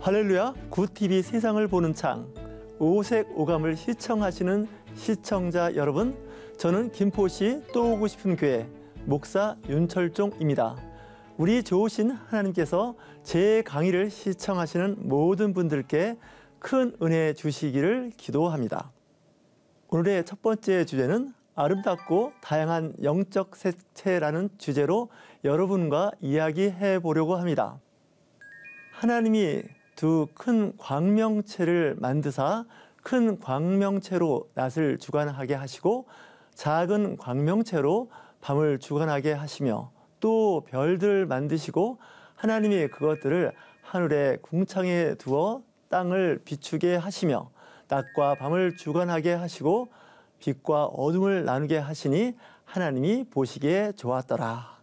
할렐루야 구TV 세상을 보는 창 오색 오감을 시청하시는 시청자 여러분 저는 김포시 또 오고 싶은 교회 목사 윤철종입니다 우리 좋으신 하나님께서 제 강의를 시청하시는 모든 분들께 큰 은혜 주시기를 기도합니다 오늘의 첫 번째 주제는 아름답고 다양한 영적 색채라는 주제로 여러분과 이야기해 보려고 합니다 하나님이 두큰 광명체를 만드사 큰 광명체로 낮을 주관하게 하시고 작은 광명체로 밤을 주관하게 하시며 또별들 만드시고 하나님이 그것들을 하늘에 궁창에 두어 땅을 비추게 하시며 낮과 밤을 주관하게 하시고 빛과 어둠을 나누게 하시니 하나님이 보시기에 좋았더라.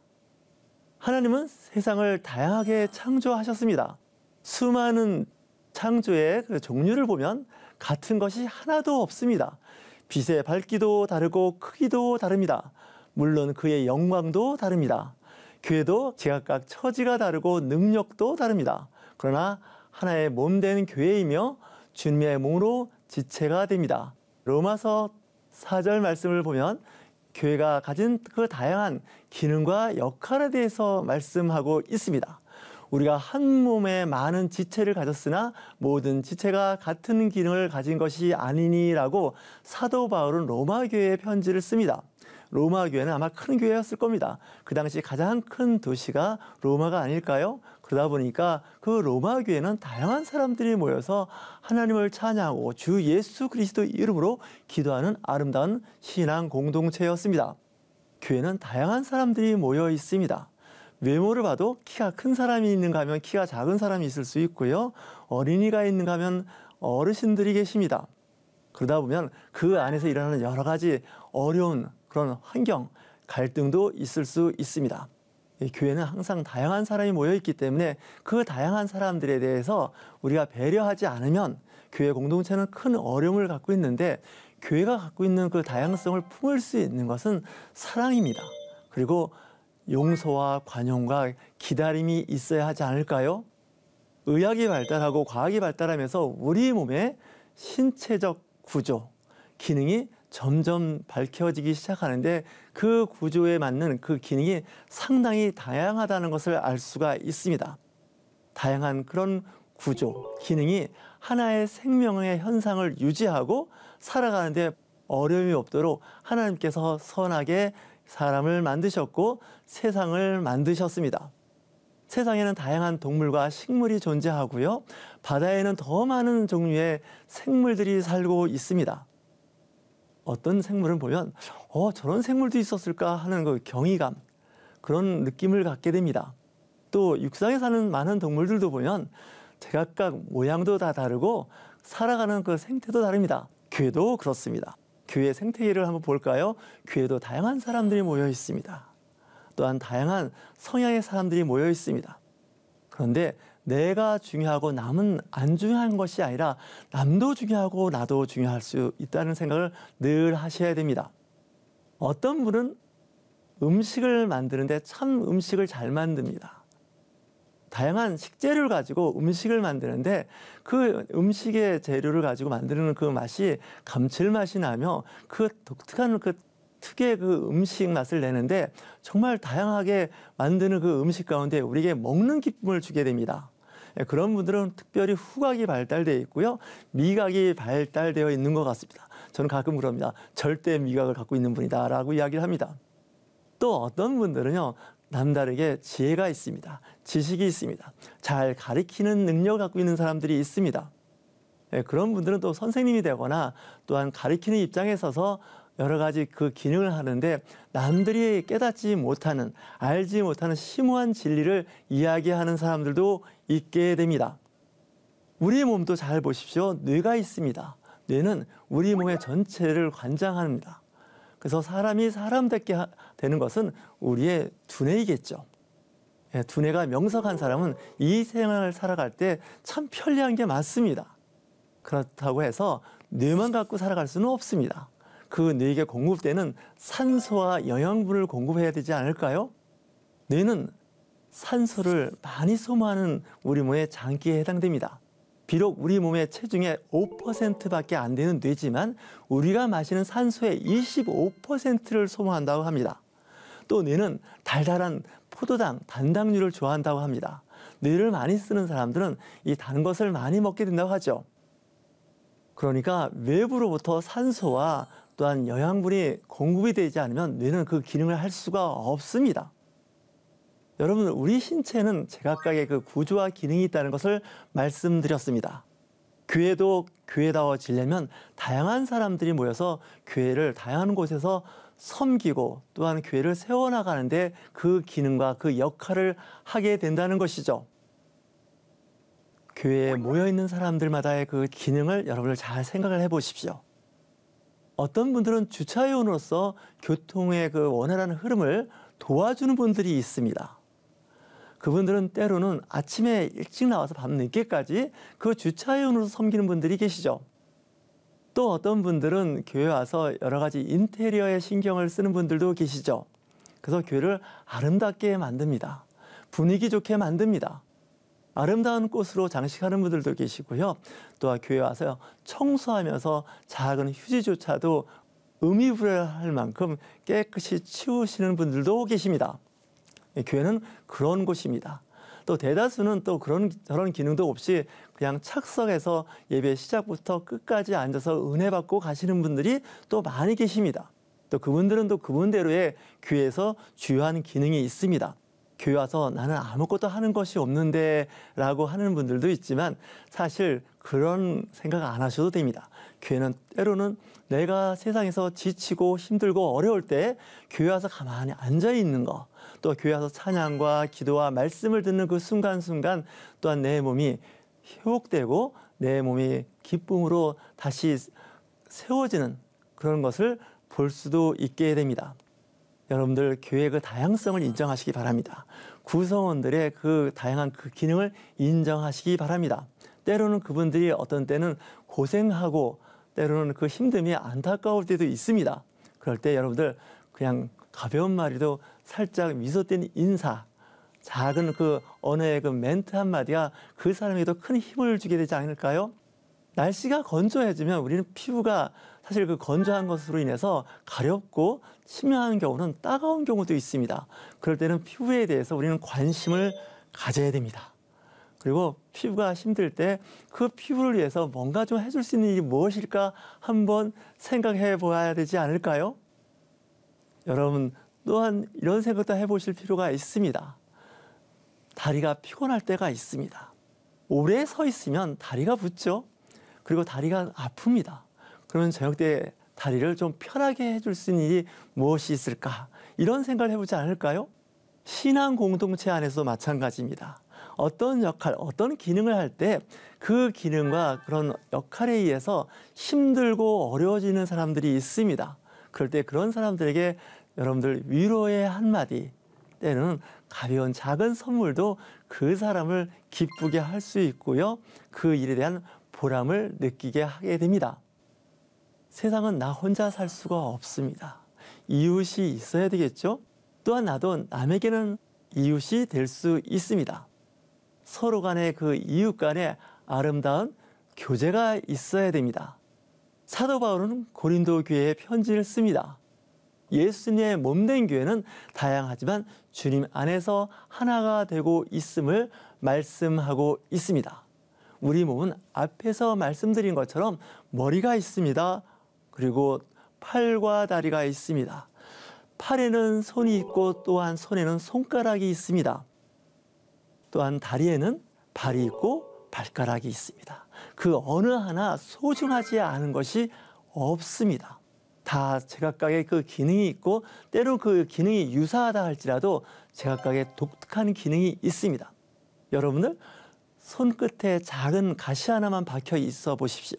하나님은 세상을 다양하게 창조하셨습니다. 수많은 창조의 종류를 보면 같은 것이 하나도 없습니다. 빛의 밝기도 다르고 크기도 다릅니다. 물론 그의 영광도 다릅니다. 교회도 제각각 처지가 다르고 능력도 다릅니다. 그러나 하나의 몸된 교회이며 주님의 몸으로 지체가 됩니다. 로마서 4절 말씀을 보면 교회가 가진 그 다양한 기능과 역할에 대해서 말씀하고 있습니다. 우리가 한 몸에 많은 지체를 가졌으나 모든 지체가 같은 기능을 가진 것이 아니니라고 사도 바울은 로마 교회에 편지를 씁니다. 로마 교회는 아마 큰 교회였을 겁니다. 그 당시 가장 큰 도시가 로마가 아닐까요? 그러다 보니까 그 로마 교회는 다양한 사람들이 모여서 하나님을 찬양하고 주 예수 그리스도 이름으로 기도하는 아름다운 신앙 공동체였습니다. 교회는 다양한 사람들이 모여 있습니다. 외모를 봐도 키가 큰 사람이 있는가 하면 키가 작은 사람이 있을 수 있고요. 어린이가 있는가 하면 어르신들이 계십니다. 그러다 보면 그 안에서 일어나는 여러 가지 어려운 그런 환경, 갈등도 있을 수 있습니다. 교회는 항상 다양한 사람이 모여 있기 때문에 그 다양한 사람들에 대해서 우리가 배려하지 않으면 교회 공동체는 큰 어려움을 갖고 있는데 교회가 갖고 있는 그 다양성을 품을 수 있는 것은 사랑입니다. 그리고 용서와 관용과 기다림이 있어야 하지 않을까요? 의학이 발달하고 과학이 발달하면서 우리 몸의 신체적 구조, 기능이 점점 밝혀지기 시작하는데 그 구조에 맞는 그 기능이 상당히 다양하다는 것을 알 수가 있습니다. 다양한 그런 구조, 기능이 하나의 생명의 현상을 유지하고 살아가는데 어려움이 없도록 하나님께서 선하게 사람을 만드셨고 세상을 만드셨습니다. 세상에는 다양한 동물과 식물이 존재하고요. 바다에는 더 많은 종류의 생물들이 살고 있습니다. 어떤 생물은 보면, 어, 저런 생물도 있었을까 하는 그 경이감, 그런 느낌을 갖게 됩니다. 또 육상에 사는 많은 동물들도 보면 제각각 모양도 다 다르고 살아가는 그 생태도 다릅니다. 괴도 그렇습니다. 교회 생태계를 한번 볼까요? 교회도 다양한 사람들이 모여 있습니다. 또한 다양한 성향의 사람들이 모여 있습니다. 그런데 내가 중요하고 남은 안 중요한 것이 아니라 남도 중요하고 나도 중요할 수 있다는 생각을 늘 하셔야 됩니다. 어떤 분은 음식을 만드는데 참 음식을 잘 만듭니다. 다양한 식재료를 가지고 음식을 만드는데 그 음식의 재료를 가지고 만드는 그 맛이 감칠맛이 나며 그 독특한 그 특유의 그 음식 맛을 내는데 정말 다양하게 만드는 그 음식 가운데 우리에게 먹는 기쁨을 주게 됩니다. 예, 그런 분들은 특별히 후각이 발달되어 있고요. 미각이 발달되어 있는 것 같습니다. 저는 가끔 그럽니다. 절대 미각을 갖고 있는 분이다라고 이야기를 합니다. 또 어떤 분들은요, 남다르게 지혜가 있습니다. 지식이 있습니다. 잘 가리키는 능력을 갖고 있는 사람들이 있습니다. 네, 그런 분들은 또 선생님이 되거나 또한 가리키는 입장에 서서 여러 가지 그 기능을 하는데 남들이 깨닫지 못하는 알지 못하는 심오한 진리를 이야기하는 사람들도 있게 됩니다. 우리 몸도 잘 보십시오. 뇌가 있습니다. 뇌는 우리 몸의 전체를 관장합니다. 그래서 사람이 사람답게 되는 것은 우리의 두뇌이겠죠. 예, 두뇌가 명석한 사람은 이 생을 활 살아갈 때 참 편리한 게 맞습니다. 그렇다고 해서 뇌만 갖고 살아갈 수는 없습니다. 그 뇌에게 공급되는 산소와 영양분을 공급해야 되지 않을까요? 뇌는 산소를 많이 소모하는 우리 몸의 장기에 해당됩니다. 비록 우리 몸의 체중의 5%밖에 안 되는 뇌지만 우리가 마시는 산소의 25%를 소모한다고 합니다. 또 뇌는 달달한 포도당, 단당류를 좋아한다고 합니다. 뇌를 많이 쓰는 사람들은 이 단 것을 많이 먹게 된다고 하죠. 그러니까 외부로부터 산소와 또한 영양분이 공급이 되지 않으면 뇌는 그 기능을 할 수가 없습니다. 여러분, 우리 신체는 제각각의 그 구조와 기능이 있다는 것을 말씀드렸습니다. 교회도 교회다워지려면 다양한 사람들이 모여서 교회를 다양한 곳에서 섬기고 또한 교회를 세워나가는데 그 기능과 그 역할을 하게 된다는 것이죠. 교회에 모여있는 사람들마다의 그 기능을 여러분들 잘 생각을 해보십시오. 어떤 분들은 주차요원으로서 교통의 그 원활한 흐름을 도와주는 분들이 있습니다. 그분들은 때로는 아침에 일찍 나와서 밤 늦게까지 그 주차요원으로서 섬기는 분들이 계시죠. 또 어떤 분들은 교회 와서 여러 가지 인테리어에 신경을 쓰는 분들도 계시죠. 그래서 교회를 아름답게 만듭니다. 분위기 좋게 만듭니다. 아름다운 꽃으로 장식하는 분들도 계시고요. 또 교회 와서 청소하면서 작은 휴지조차도 의미부여할 만큼 깨끗이 치우시는 분들도 계십니다. 예, 교회는 그런 곳입니다. 또 대다수는 또 그런 저런 기능도 없이 그냥 착석해서 예배 시작부터 끝까지 앉아서 은혜 받고 가시는 분들이 또 많이 계십니다. 또 그분들은 또 그분대로의 귀에서 주요한 기능이 있습니다. 교회 와서 나는 아무것도 하는 것이 없는데 라고 하는 분들도 있지만 사실 그런 생각 안 하셔도 됩니다. 교회는 때로는 내가 세상에서 지치고 힘들고 어려울 때 교회 와서 가만히 앉아 있는 거또 교회 와서 찬양과 기도와 말씀을 듣는 그 순간순간 또한 내 몸이 회복되고 내 몸이 기쁨으로 다시 세워지는 그런 것을 볼 수도 있게 됩니다. 여러분들 교회의 그 다양성을 인정하시기 바랍니다. 구성원들의 그 다양한 그 기능을 인정하시기 바랍니다. 때로는 그분들이 어떤 때는 고생하고 때로는 그 힘듦이 안타까울 때도 있습니다. 그럴 때 여러분들 그냥 가벼운 말이도 살짝 미소된 인사, 작은 그 언어의 그 멘트 한마디가 그 사람에게도 큰 힘을 주게 되지 않을까요? 날씨가 건조해지면 우리는 피부가 사실 그 건조한 것으로 인해서 가렵고 치명한 경우는 따가운 경우도 있습니다. 그럴 때는 피부에 대해서 우리는 관심을 가져야 됩니다. 그리고 피부가 힘들 때 그 피부를 위해서 뭔가 좀 해줄 수 있는 일이 무엇일까 한번 생각해 보아야 되지 않을까요? 여러분 또한 이런 생각도 해보실 필요가 있습니다. 다리가 피곤할 때가 있습니다. 오래 서 있으면 다리가 붓죠. 그리고 다리가 아픕니다. 그러면 저녁 때 다리를 좀 편하게 해줄 수 있는 일이 무엇이 있을까? 이런 생각을 해보지 않을까요? 신앙 공동체 안에서 마찬가지입니다. 어떤 역할, 어떤 기능을 할 때 그 기능과 그런 역할에 의해서 힘들고 어려워지는 사람들이 있습니다. 그럴 때 그런 사람들에게 여러분들 위로의 한마디 때는 가벼운 작은 선물도 그 사람을 기쁘게 할 수 있고요. 그 일에 대한 보람을 느끼게 하게 됩니다. 세상은 나 혼자 살 수가 없습니다. 이웃이 있어야 되겠죠? 또한 나도 남에게는 이웃이 될 수 있습니다. 서로 간의 그 이웃 간의 아름다운 교제가 있어야 됩니다. 사도 바울은 고린도 교회에 편지를 씁니다. 예수님의 몸된 교회는 다양하지만 주님 안에서 하나가 되고 있음을 말씀하고 있습니다. 우리 몸은 앞에서 말씀드린 것처럼 머리가 있습니다. 그리고 팔과 다리가 있습니다. 팔에는 손이 있고 또한 손에는 손가락이 있습니다. 또한 다리에는 발이 있고 발가락이 있습니다. 그 어느 하나 소중하지 않은 것이 없습니다. 다 제각각의 그 기능이 있고 때로 그 기능이 유사하다 할지라도 제각각의 독특한 기능이 있습니다. 여러분들 손끝에 작은 가시 하나만 박혀 있어 보십시오.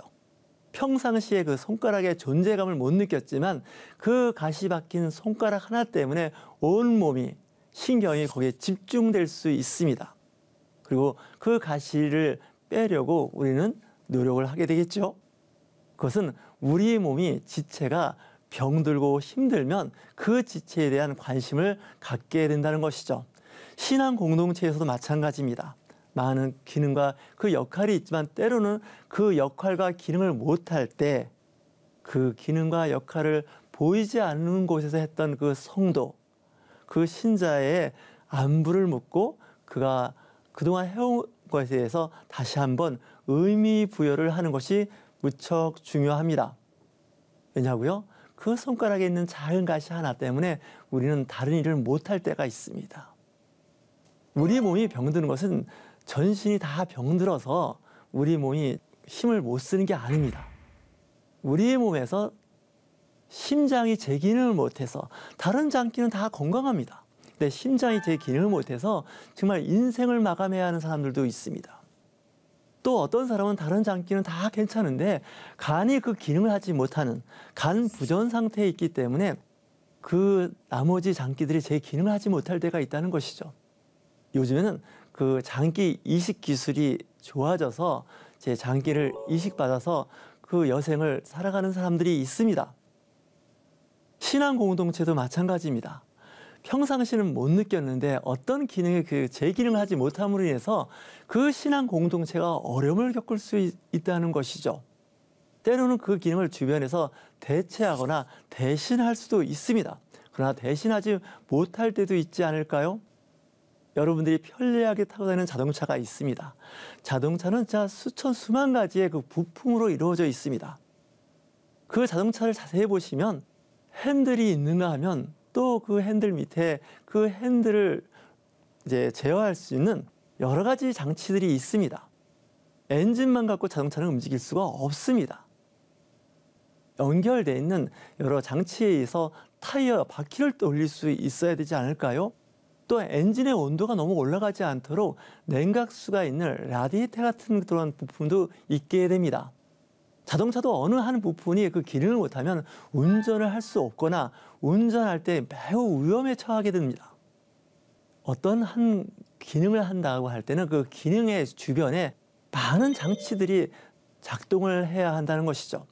평상시에 그 손가락의 존재감을 못 느꼈지만 그 가시 박힌 손가락 하나 때문에 온몸이 신경이 거기에 집중될 수 있습니다. 그리고 그 가시를 빼려고 우리는 노력을 하게 되겠죠. 그것은 우리 몸이 지체가 병들고 힘들면 그 지체에 대한 관심을 갖게 된다는 것이죠. 신앙 공동체에서도 마찬가지입니다. 많은 기능과 그 역할이 있지만 때로는 그 역할과 기능을 못할 때 그 기능과 역할을 보이지 않는 곳에서 했던 그 성도, 그 신자의 안부를 묻고 그가 그동안 해온 것에 대해서 다시 한번 의미 부여를 하는 것이 무척 중요합니다. 왜냐고요? 그 손가락에 있는 작은 가시 하나 때문에 우리는 다른 일을 못할 때가 있습니다. 우리 몸이 병드는 것은 전신이 다 병들어서 우리 몸이 힘을 못 쓰는 게 아닙니다. 우리 몸에서 심장이 제 기능을 못해서 다른 장기는 다 건강합니다. 근데 심장이 제 기능을 못해서 정말 인생을 마감해야 하는 사람들도 있습니다. 또 어떤 사람은 다른 장기는 다 괜찮은데 간이 그 기능을 하지 못하는 간 부전 상태에 있기 때문에 그 나머지 장기들이 제 기능을 하지 못할 때가 있다는 것이죠. 요즘에는 그 장기 이식 기술이 좋아져서 제 장기를 이식받아서 그 여생을 살아가는 사람들이 있습니다. 신앙 공동체도 마찬가지입니다. 평상시는 못 느꼈는데 어떤 기능의 그제기능을 하지 못함으로 인해서 그 신앙 공동체가 어려움을 겪을 수 있, 있다는 것이죠. 때로는 그 기능을 주변에서 대체하거나 대신할 수도 있습니다. 그러나 대신하지 못할 때도 있지 않을까요? 여러분들이 편리하게 타고 다니는 자동차가 있습니다. 자동차는 자 수천 수만 가지의 그 부품으로 이루어져 있습니다. 그 자동차를 자세히 보시면 핸들이 있는가 하면 또그 핸들 밑에 그 핸들을 이제 제어할 수 있는 여러 가지 장치들이 있습니다. 엔진만 갖고 자동차는 움직일 수가 없습니다. 연결돼 있는 여러 장치에 의해서 타이어 바퀴를 돌릴 수 있어야 되지 않을까요? 또 엔진의 온도가 너무 올라가지 않도록 냉각수가 있는 라디에이터 같은 그런 부품도 있게 됩니다. 자동차도 어느 한 부분이 그 기능을 못하면 운전을 할 수 없거나 운전할 때 매우 위험에 처하게 됩니다. 어떤 한 기능을 한다고 할 때는 그 기능의 주변에 많은 장치들이 작동을 해야 한다는 것이죠.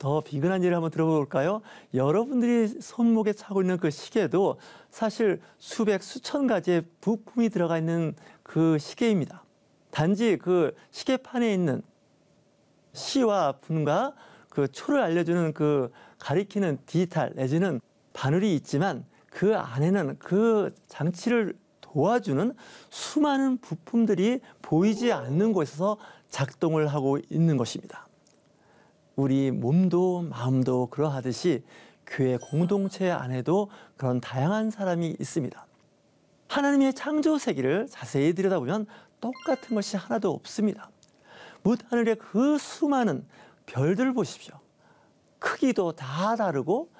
더 비근한 일을 한번 들어볼까요? 여러분들이 손목에 차고 있는 그 시계도 사실 수백, 수천 가지의 부품이 들어가 있는 그 시계입니다. 단지 그 시계판에 있는 시와 분과 그 초를 알려주는 그 가리키는 디지털 내지는 바늘이 있지만 그 안에는 그 장치를 도와주는 수많은 부품들이 보이지 않는 곳에서 작동을 하고 있는 것입니다. 우리 몸도 마음도 그러하듯이 교회 공동체 안에도 그런 다양한 사람이 있습니다. 하나님의 창조 세계를 자세히 들여다보면 똑같은 것이 하나도 없습니다. 뭇하늘의 그 수많은 별들 보십시오. 크기도 다 다르고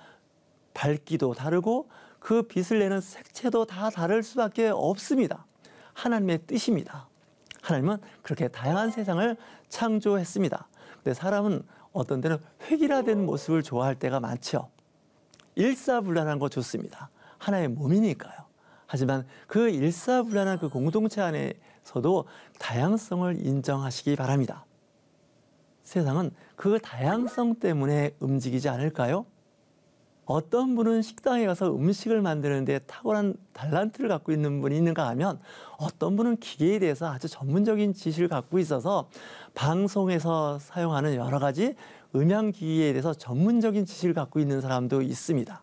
밝기도 다르고 그 빛을 내는 색채도 다 다를 수밖에 없습니다. 하나님의 뜻입니다. 하나님은 그렇게 다양한 세상을 창조했습니다. 근데 사람은 어떤 때는 획일화된 모습을 좋아할 때가 많죠. 일사불란한 거 좋습니다. 하나의 몸이니까요. 하지만 그 일사불란한 그 공동체 안에서도 다양성을 인정하시기 바랍니다. 세상은 그 다양성 때문에 움직이지 않을까요? 어떤 분은 식당에 가서 음식을 만드는데 탁월한 달란트를 갖고 있는 분이 있는가 하면 어떤 분은 기계에 대해서 아주 전문적인 지식을 갖고 있어서 방송에서 사용하는 여러 가지 음향 기기에 대해서 전문적인 지식을 갖고 있는 사람도 있습니다.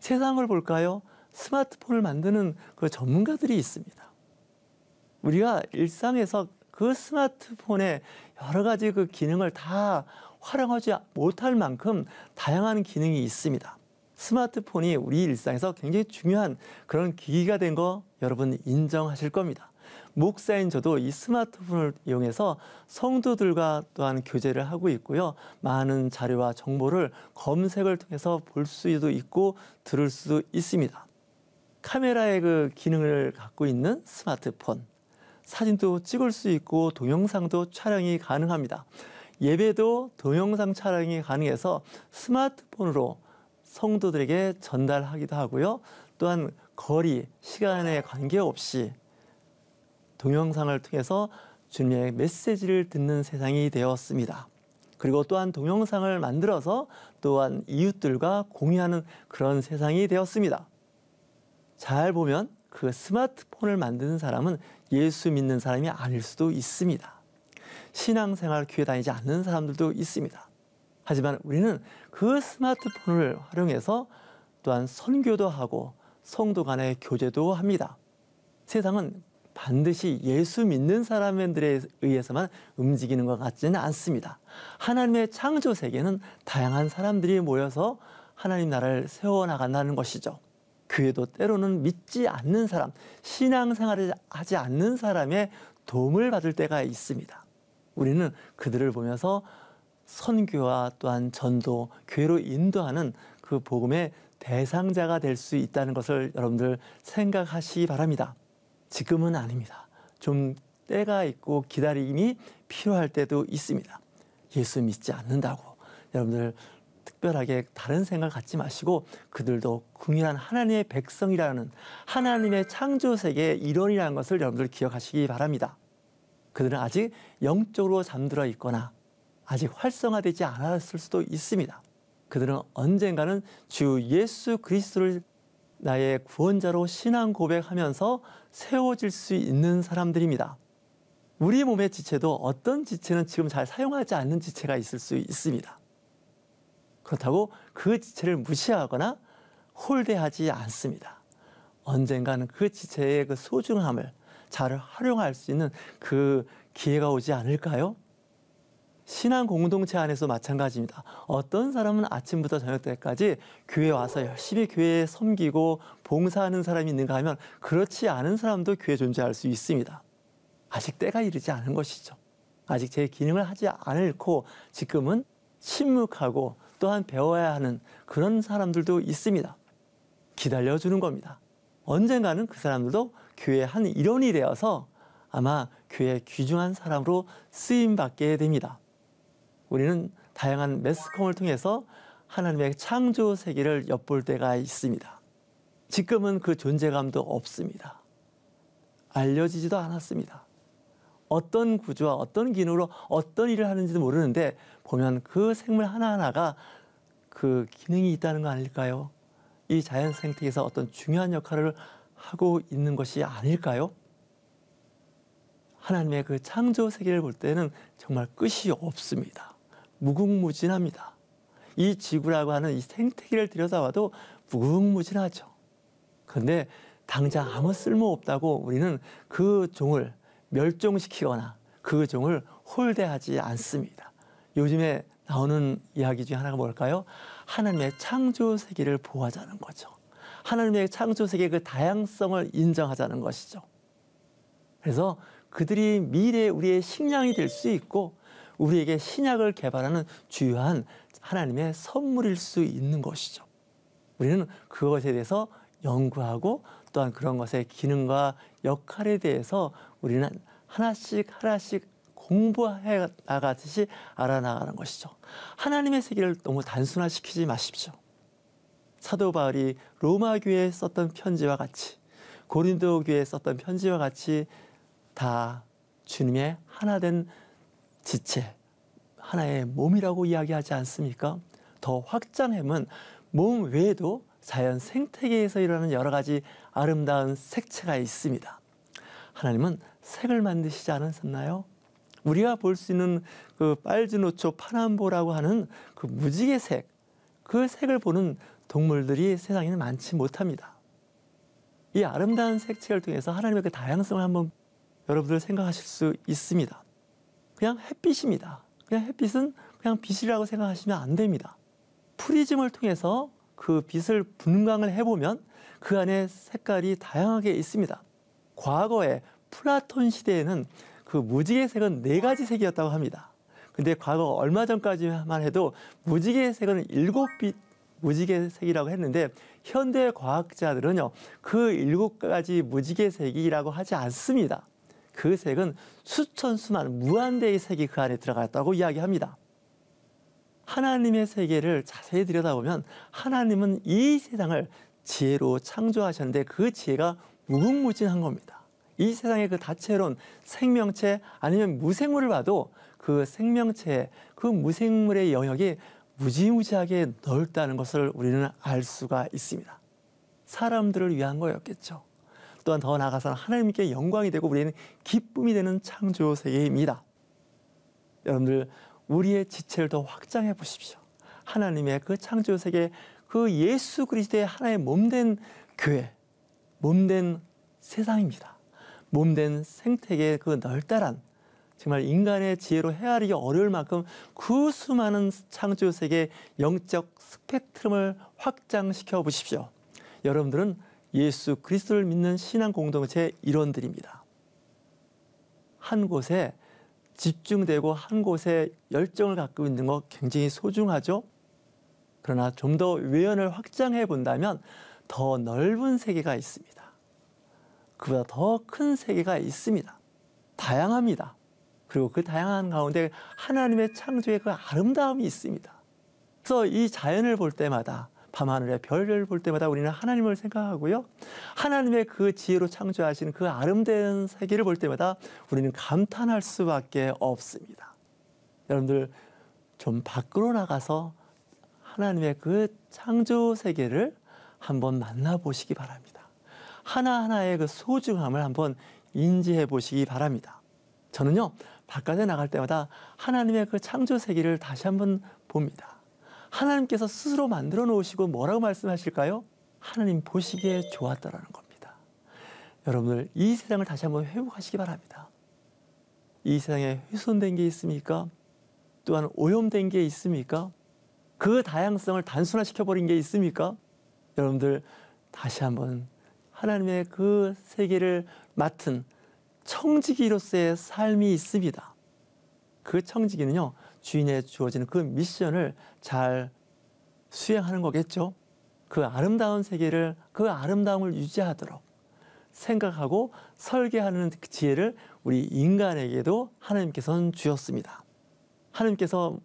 세상을 볼까요? 스마트폰을 만드는 그 전문가들이 있습니다. 우리가 일상에서 그 스마트폰의 여러 가지 그 기능을 다 활용하지 못할 만큼 다양한 기능이 있습니다. 스마트폰이 우리 일상에서 굉장히 중요한 그런 기기가 된 거 여러분 인정하실 겁니다. 목사인 저도 이 스마트폰을 이용해서 성도들과 또한 교제를 하고 있고요. 많은 자료와 정보를 검색을 통해서 볼 수도 있고 들을 수도 있습니다. 카메라의 그 기능을 갖고 있는 스마트폰. 사진도 찍을 수 있고 동영상도 촬영이 가능합니다. 예배도 동영상 촬영이 가능해서 스마트폰으로 성도들에게 전달하기도 하고요. 또한 거리, 시간에 관계없이 동영상을 통해서 주님의 메시지를 듣는 세상이 되었습니다. 그리고 또한 동영상을 만들어서 또한 이웃들과 공유하는 그런 세상이 되었습니다. 잘 보면 그 스마트폰을 만드는 사람은 예수 믿는 사람이 아닐 수도 있습니다. 신앙생활 교회 다니지 않는 사람들도 있습니다. 하지만 우리는 그 스마트폰을 활용해서 또한 선교도 하고 성도 간의 교제도 합니다. 세상은 반드시 예수 믿는 사람들에 의해서만 움직이는 것 같지는 않습니다. 하나님의 창조 세계는 다양한 사람들이 모여서 하나님 나라를 세워나간다는 것이죠. 그에도 때로는 믿지 않는 사람, 신앙생활을 하지 않는 사람의 도움을 받을 때가 있습니다. 우리는 그들을 보면서 선교와 또한 전도, 교회로 인도하는 그 복음의 대상자가 될 수 있다는 것을 여러분들 생각하시기 바랍니다. 지금은 아닙니다. 좀 때가 있고 기다림이 필요할 때도 있습니다. 예수 믿지 않는다고 여러분들 특별하게 다른 생각 갖지 마시고 그들도 궁일한 하나님의 백성이라는 하나님의 창조 세계의 일원이라는 것을 여러분들 기억하시기 바랍니다. 그들은 아직 영적으로 잠들어 있거나 아직 활성화되지 않았을 수도 있습니다. 그들은 언젠가는 주 예수 그리스도를 나의 구원자로 신앙 고백하면서 세워질 수 있는 사람들입니다. 우리 몸의 지체도 어떤 지체는 지금 잘 사용하지 않는 지체가 있을 수 있습니다. 그렇다고 그 지체를 무시하거나 홀대하지 않습니다. 언젠가는 그 지체의 그 소중함을 잘 활용할 수 있는 그 기회가 오지 않을까요? 신앙 공동체 안에서 마찬가지입니다. 어떤 사람은 아침부터 저녁 때까지 교회 와서 열심히 교회에 섬기고 봉사하는 사람이 있는가 하면 그렇지 않은 사람도 교회 존재할 수 있습니다. 아직 때가 이르지 않은 것이죠. 아직 제 기능을 하지 않고 지금은 침묵하고 또한 배워야 하는 그런 사람들도 있습니다. 기다려주는 겁니다. 언젠가는 그 사람들도 교회 한 일원이 되어서 아마 교회 귀중한 사람으로 쓰임 받게 됩니다. 우리는 다양한 매스컴을 통해서 하나님의 창조 세계를 엿볼 때가 있습니다. 지금은 그 존재감도 없습니다. 알려지지도 않았습니다. 어떤 구조와 어떤 기능으로 어떤 일을 하는지도 모르는데 보면 그 생물 하나하나가 그 기능이 있다는 거 아닐까요? 이 자연 생태에서 어떤 중요한 역할을 하고 있는 것이 아닐까요? 하나님의 그 창조 세계를 볼 때는 정말 끝이 없습니다. 무궁무진합니다. 이 지구라고 하는 이 생태계를 들여다봐도 무궁무진하죠. 그런데 당장 아무 쓸모 없다고 우리는 그 종을 멸종시키거나 그 종을 홀대하지 않습니다. 요즘에 나오는 이야기 중에 하나가 뭘까요? 하나님의 창조 세계를 보호하자는 거죠. 하나님의 창조 세계의 그 다양성을 인정하자는 것이죠. 그래서 그들이 미래 우리의 식량이 될 수 있고 우리에게 신약을 개발하는 주요한 하나님의 선물일 수 있는 것이죠. 우리는 그것에 대해서 연구하고 또한 그런 것의 기능과 역할에 대해서 우리는 하나씩 하나씩 공부해 나가듯이 알아나가는 것이죠. 하나님의 세계를 너무 단순화시키지 마십시오. 사도 바울이 로마 교회에 썼던 편지와 같이 고린도 교회에 썼던 편지와 같이 다 주님의 하나된 지체, 하나의 몸이라고 이야기하지 않습니까? 더 확장하면 몸 외에도 자연 생태계에서 일어나는 여러 가지 아름다운 색채가 있습니다. 하나님은 색을 만드시지 않으셨나요? 우리가 볼 수 있는 그 빨주노초 파남보라고 하는 그 무지개 색, 그 색을 보는 동물들이 세상에는 많지 못합니다. 이 아름다운 색채를 통해서 하나님의 그 다양성을 한번 여러분들 생각하실 수 있습니다. 그냥 햇빛입니다. 그냥 햇빛은 그냥 빛이라고 생각하시면 안 됩니다. 프리즘을 통해서 그 빛을 분광을 해보면 그 안에 색깔이 다양하게 있습니다. 과거에 플라톤 시대에는 그 무지개 색은 네 가지 색이었다고 합니다. 근데 과거 얼마 전까지만 해도 무지개 색은 일곱 빛 무지개색이라고 했는데 현대 과학자들은요 그 일곱 가지 무지개색이라고 하지 않습니다. 그 색은 수천 수만 무한대의 색이 그 안에 들어갔다고 이야기합니다. 하나님의 세계를 자세히 들여다보면 하나님은 이 세상을 지혜로 창조하셨는데 그 지혜가 무궁무진한 겁니다. 이 세상의 그 다채로운 생명체 아니면 무생물을 봐도 그 생명체, 그 무생물의 영역이 무지무지하게 넓다는 것을 우리는 알 수가 있습니다. 사람들을 위한 거였겠죠. 또한 더 나아가서는 하나님께 영광이 되고 우리는 기쁨이 되는 창조 세계입니다. 여러분들 우리의 지체를 더 확장해 보십시오. 하나님의 그 창조 세계, 그 예수 그리스도의 하나의 몸된 교회, 몸된 세상입니다. 몸된 생태계의 그 넓다란 정말 인간의 지혜로 헤아리기 어려울 만큼 그 수많은 창조 세계 영적 스펙트럼을 확장시켜 보십시오. 여러분들은 예수 그리스도를 믿는 신앙 공동체 일원들입니다. 한 곳에 집중되고 한 곳에 열정을 갖고 있는 것 굉장히 소중하죠. 그러나 좀 더 외연을 확장해 본다면 더 넓은 세계가 있습니다. 그보다 더 큰 세계가 있습니다. 다양합니다. 그리고 그 다양한 가운데 하나님의 창조의 그 아름다움이 있습니다. 그래서 이 자연을 볼 때마다 밤하늘의 별을 볼 때마다 우리는 하나님을 생각하고요. 하나님의 그 지혜로 창조하신 그 아름다운 세계를 볼 때마다 우리는 감탄할 수밖에 없습니다. 여러분들 좀 밖으로 나가서 하나님의 그 창조 세계를 한번 만나보시기 바랍니다. 하나하나의 그 소중함을 한번 인지해 보시기 바랍니다. 저는요, 바깥에 나갈 때마다 하나님의 그 창조 세계를 다시 한번 봅니다. 하나님께서 스스로 만들어 놓으시고 뭐라고 말씀하실까요? 하나님 보시기에 좋았다라는 겁니다. 여러분들 이 세상을 다시 한번 회복하시기 바랍니다. 이 세상에 훼손된 게 있습니까? 또한 오염된 게 있습니까? 그 다양성을 단순화시켜 버린 게 있습니까? 여러분들 다시 한번 하나님의 그 세계를 맡은 청지기로서의 삶이 있습니다. 그 청지기는요, 주인의 주어지는 그 미션을 잘 수행하는 거겠죠. 그 아름다운 세계를, 그 아름다움을 유지하도록 생각하고 설계하는 그 지혜를 우리 인간에게도 하나님께서는 주셨습니다. 하나님께서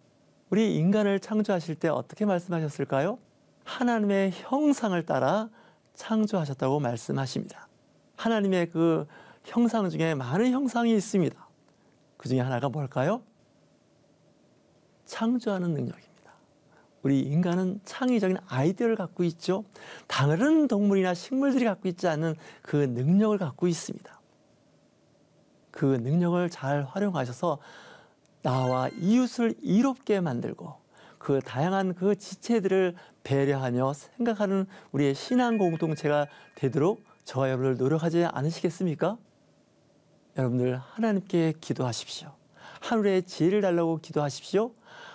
우리 인간을 창조하실 때 어떻게 말씀하셨을까요? 하나님의 형상을 따라 창조하셨다고 말씀하십니다. 하나님의 그 형상 중에 많은 형상이 있습니다. 그 중에 하나가 뭘까요? 창조하는 능력입니다. 우리 인간은 창의적인 아이디어를 갖고 있죠. 다른 동물이나 식물들이 갖고 있지 않은 그 능력을 갖고 있습니다. 그 능력을 잘 활용하셔서 나와 이웃을 이롭게 만들고 그 다양한 그 지체들을 배려하며 생각하는 우리의 신앙 공동체가 되도록 저와 여러분들 노력하지 않으시겠습니까? 여러분들 하나님께 기도하십시오. 하늘의 지혜를 달라고 기도하십시오.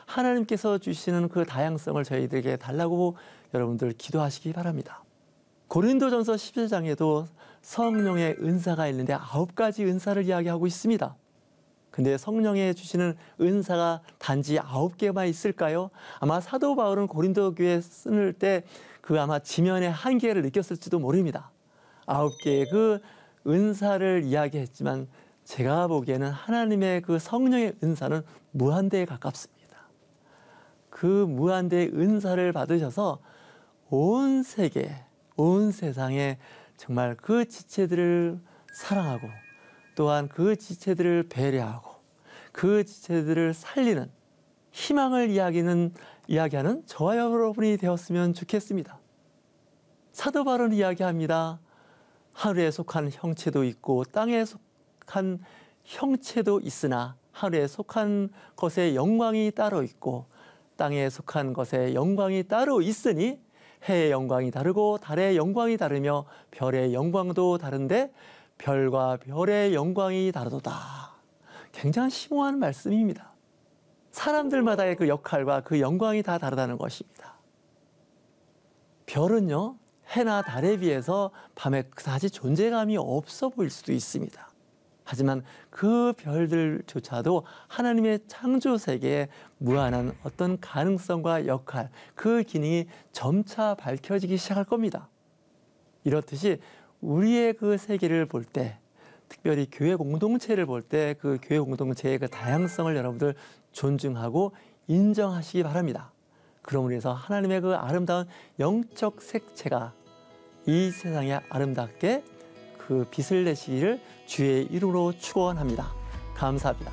하나님께서 주시는 그 다양성을 저희들에게 달라고 여러분들 기도하시기 바랍니다. 고린도전서 11장에도 성령의 은사가 있는데 아홉 가지 은사를 이야기하고 있습니다. 근데 성령에 주시는 은사가 단지 아홉 개만 있을까요? 아마 사도 바울은 고린도 교회 쓰는 때그 아마 지면의 한계를 느꼈을지도 모릅니다. 아홉 개의 그 은사를 이야기했지만 제가 보기에는 하나님의 그 성령의 은사는 무한대에 가깝습니다. 그 무한대의 은사를 받으셔서 온 세계, 온 세상에 정말 그 지체들을 사랑하고 또한 그 지체들을 배려하고 그 지체들을 살리는 희망을 이야기는 이야기하는 저와 여러분이 되었으면 좋겠습니다. 사도 바울 이야기합니다. 하늘에 속한 형체도 있고 땅에 속한 형체도 있으나 하늘에 속한 것에 영광이 따로 있고 땅에 속한 것에 영광이 따로 있으니 해의 영광이 다르고 달의 영광이 다르며 별의 영광도 다른데 별과 별의 영광이 다르도다. 굉장히 심오한 말씀입니다. 사람들마다의 그 역할과 그 영광이 다 다르다는 것입니다. 별은요, 해나 달에 비해서 밤에 그다지 존재감이 없어 보일 수도 있습니다. 하지만 그 별들조차도 하나님의 창조 세계에 무한한 어떤 가능성과 역할, 그 기능이 점차 밝혀지기 시작할 겁니다. 이렇듯이 우리의 그 세계를 볼 때, 특별히 교회 공동체를 볼 때 그 교회 공동체의 그 다양성을 여러분들 존중하고 인정하시기 바랍니다. 그러므로 해서 하나님의 그 아름다운 영적 색채가 이 세상에 아름답게 그 빛을 내시기를 주의 이름으로 축원합니다. 감사합니다.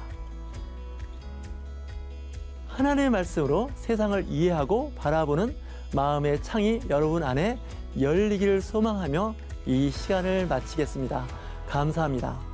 하나님의 말씀으로 세상을 이해하고 바라보는 마음의 창이 여러분 안에 열리기를 소망하며 이 시간을 마치겠습니다. 감사합니다.